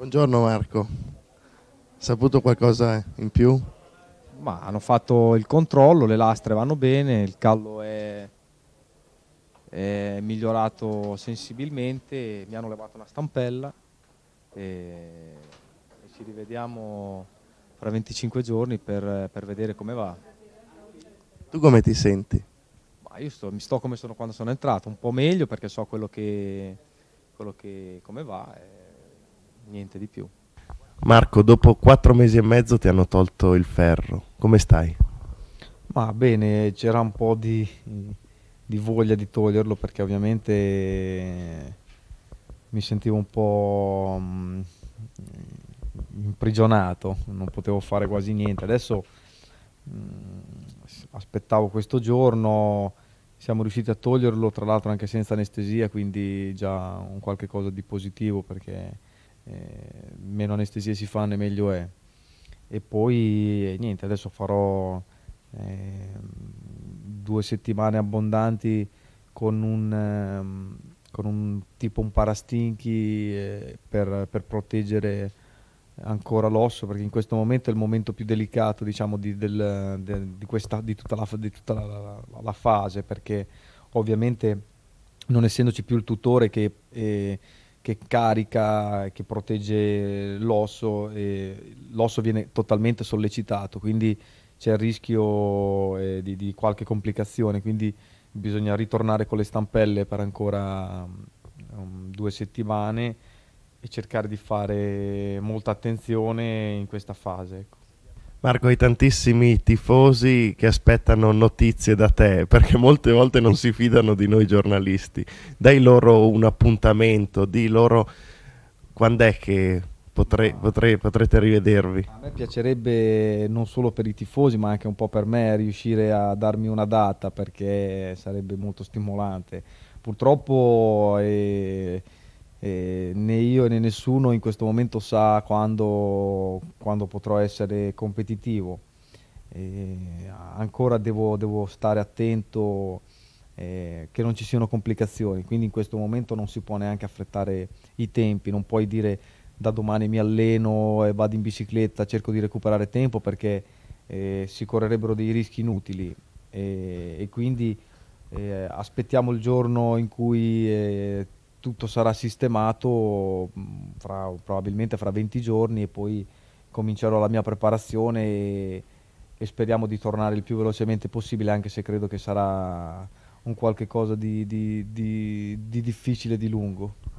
Buongiorno Marco, saputo qualcosa in più? Ma hanno fatto il controllo, le lastre vanno bene, il callo è, è migliorato sensibilmente, mi hanno levato una stampella e, e ci rivediamo fra 25 giorni per, per vedere come va. Tu come ti senti? Ma io sto, mi sto come sono quando sono entrato, un po' meglio perché so quello che, quello che come va. E, eh niente di più. Marco, dopo quattro mesi e mezzo ti hanno tolto il ferro, come stai? Ma bene, c'era un po' di, di voglia di toglierlo perché ovviamente eh, mi sentivo un po' mm, imprigionato, non potevo fare quasi niente. Adesso mm, aspettavo questo giorno, siamo riusciti a toglierlo, tra l'altro anche senza anestesia, quindi già un qualche cosa di positivo perché eh, meno anestesie si fanno e meglio è. E poi eh, niente, adesso farò ehm, due settimane abbondanti con un, ehm, con un tipo un parastinchi eh, per, per, proteggere ancora l'osso perché in questo momento è il momento più delicato diciamo di, del, de, di, questa, di tutta, la, di tutta la, la, la fase perché ovviamente non essendoci più il tutore che eh, che carica, che protegge l'osso e l'osso viene totalmente sollecitato, quindi c'è il rischio eh, di, di, qualche complicazione, quindi bisogna ritornare con le stampelle per ancora um, due settimane e cercare di fare molta attenzione in questa fase. Ecco. Marco, hai tantissimi tifosi che aspettano notizie da te perché molte volte non si fidano di noi giornalisti. Dai loro un appuntamento, di loro quando è che potrei, potrei, potrete rivedervi. A me piacerebbe non solo per i tifosi ma anche un po' per me riuscire a darmi una data perché sarebbe molto stimolante. Purtroppo... Eh, io né nessuno in questo momento sa quando, quando potrò essere competitivo. E ancora devo, devo, stare attento eh, che non ci siano complicazioni, quindi in questo momento non si può neanche affrettare i tempi, non puoi dire da domani mi alleno e vado in bicicletta, cerco di recuperare tempo perché eh, si correrebbero dei rischi inutili e, e quindi eh, aspettiamo il giorno in cui eh, tutto sarà sistemato mm, fra, probabilmente fra 20 giorni e poi comincerò la mia preparazione e, e, speriamo di tornare il più velocemente possibile anche se credo che sarà un qualche cosa di, di, di, di difficile, di lungo.